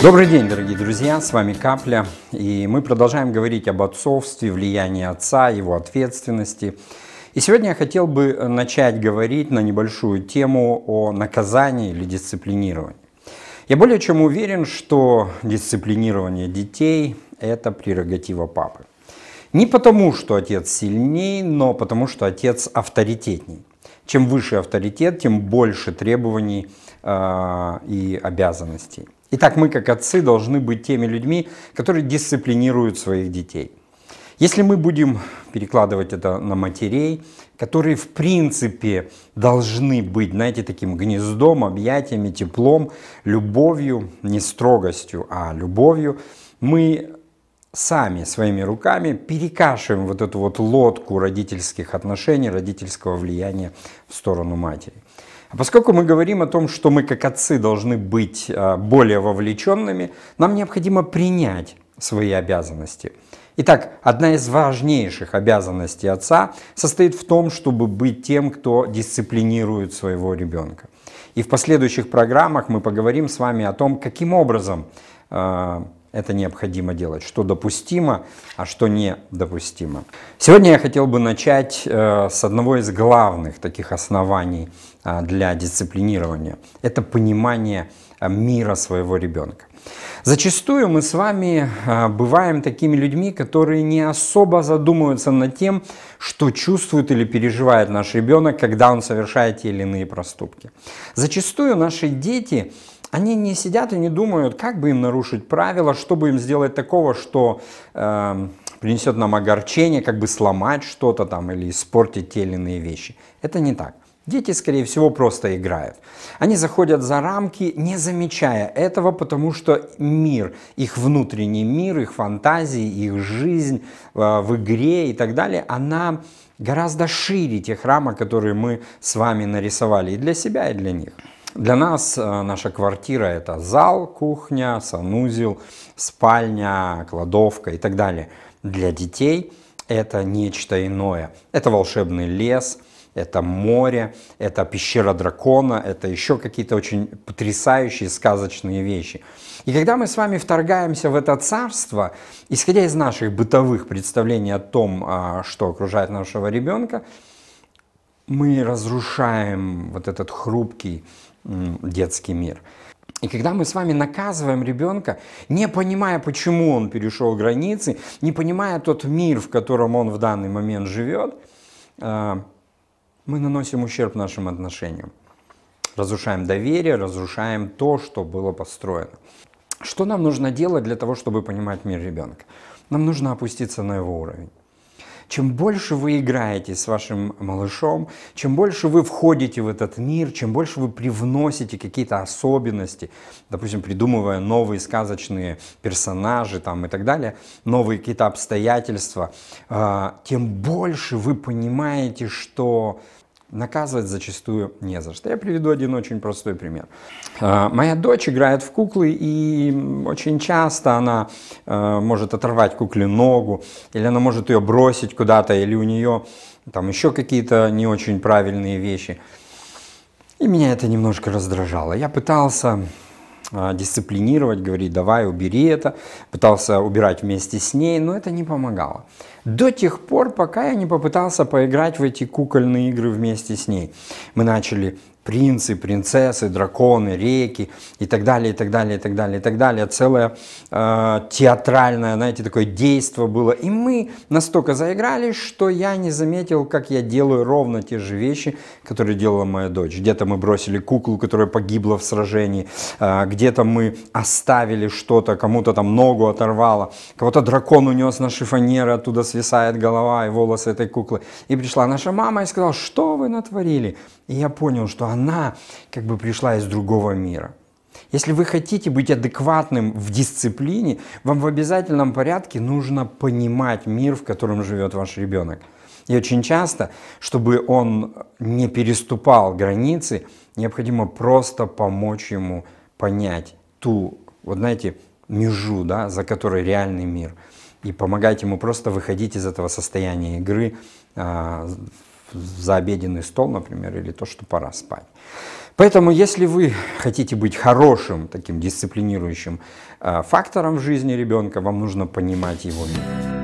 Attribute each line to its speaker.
Speaker 1: Добрый день, дорогие друзья, с вами Капля, и мы продолжаем говорить об отцовстве, влиянии отца, его ответственности. И сегодня я хотел бы начать говорить на небольшую тему о наказании или дисциплинировании. Я более чем уверен, что дисциплинирование детей – это прерогатива папы. Не потому, что отец сильней, но потому, что отец авторитетней. Чем выше авторитет, тем больше требований э, и обязанностей. Итак, мы как отцы должны быть теми людьми, которые дисциплинируют своих детей. Если мы будем перекладывать это на матерей, которые в принципе должны быть, знаете, таким гнездом, объятиями, теплом, любовью, не строгостью, а любовью, мы сами своими руками перекашиваем вот эту вот лодку родительских отношений, родительского влияния в сторону матери. А поскольку мы говорим о том, что мы как отцы должны быть а, более вовлеченными, нам необходимо принять свои обязанности. Итак, одна из важнейших обязанностей отца состоит в том, чтобы быть тем, кто дисциплинирует своего ребенка. И в последующих программах мы поговорим с вами о том, каким образом а, это необходимо делать, что допустимо, а что недопустимо. Сегодня я хотел бы начать э, с одного из главных таких оснований э, для дисциплинирования. Это понимание э, мира своего ребенка. Зачастую мы с вами а, бываем такими людьми, которые не особо задумываются над тем, что чувствует или переживает наш ребенок, когда он совершает те или иные проступки. Зачастую наши дети они не сидят и не думают, как бы им нарушить правила, что бы им сделать такого, что э, принесет нам огорчение, как бы сломать что-то там или испортить те или иные вещи. Это не так. Дети, скорее всего, просто играют. Они заходят за рамки, не замечая этого, потому что мир, их внутренний мир, их фантазии, их жизнь э, в игре и так далее, она гораздо шире тех рамок, которые мы с вами нарисовали и для себя, и для них. Для нас э, наша квартира это зал, кухня, санузел, спальня, кладовка и так далее. Для детей это нечто иное. Это волшебный лес, это море, это пещера дракона, это еще какие-то очень потрясающие сказочные вещи. И когда мы с вами вторгаемся в это царство, исходя из наших бытовых представлений о том, а, что окружает нашего ребенка, мы разрушаем вот этот хрупкий детский мир. И когда мы с вами наказываем ребенка, не понимая, почему он перешел границы, не понимая тот мир, в котором он в данный момент живет, э, мы наносим ущерб нашим отношениям. Разрушаем доверие, разрушаем то, что было построено. Что нам нужно делать для того, чтобы понимать мир ребенка? Нам нужно опуститься на его уровень. Чем больше вы играете с вашим малышом, чем больше вы входите в этот мир, чем больше вы привносите какие-то особенности, допустим, придумывая новые сказочные персонажи там, и так далее, новые какие-то обстоятельства, а, тем больше вы понимаете, что наказывать зачастую не за что. Я приведу один очень простой пример. А, моя дочь играет в куклы, и очень часто она а, может оторвать кукле ногу, или она может ее бросить куда-то, или у нее там еще какие-то не очень правильные вещи. И меня это немножко раздражало. Я пытался а, дисциплинировать, говорить, давай, убери это. Пытался убирать вместе с ней, но это не помогало. До тех пор, пока я не попытался поиграть в эти кукольные игры вместе с ней. Мы начали принцы, принцессы, драконы, реки и так далее, и так далее, и так далее, и так далее. Целое э, театральное, знаете, такое действие было. И мы настолько заигрались, что я не заметил, как я делаю ровно те же вещи, которые делала моя дочь. Где-то мы бросили куклу, которая погибла в сражении, э, где-то мы оставили что-то, кому-то там ногу оторвало, кого-то дракон унес на шифонеры, оттуда свисает голова и волосы этой куклы. И пришла наша мама и сказала, что вы натворили? И я понял, что она она как бы пришла из другого мира. Если вы хотите быть адекватным в дисциплине, вам в обязательном порядке нужно понимать мир, в котором живет ваш ребенок. И очень часто, чтобы он не переступал границы, необходимо просто помочь ему понять ту, вот знаете, межу, да, за которой реальный мир. И помогать ему просто выходить из этого состояния игры, а, за обеденный стол, например, или то, что пора спать. Поэтому, если вы хотите быть хорошим таким дисциплинирующим э, фактором в жизни ребенка, вам нужно понимать его мир.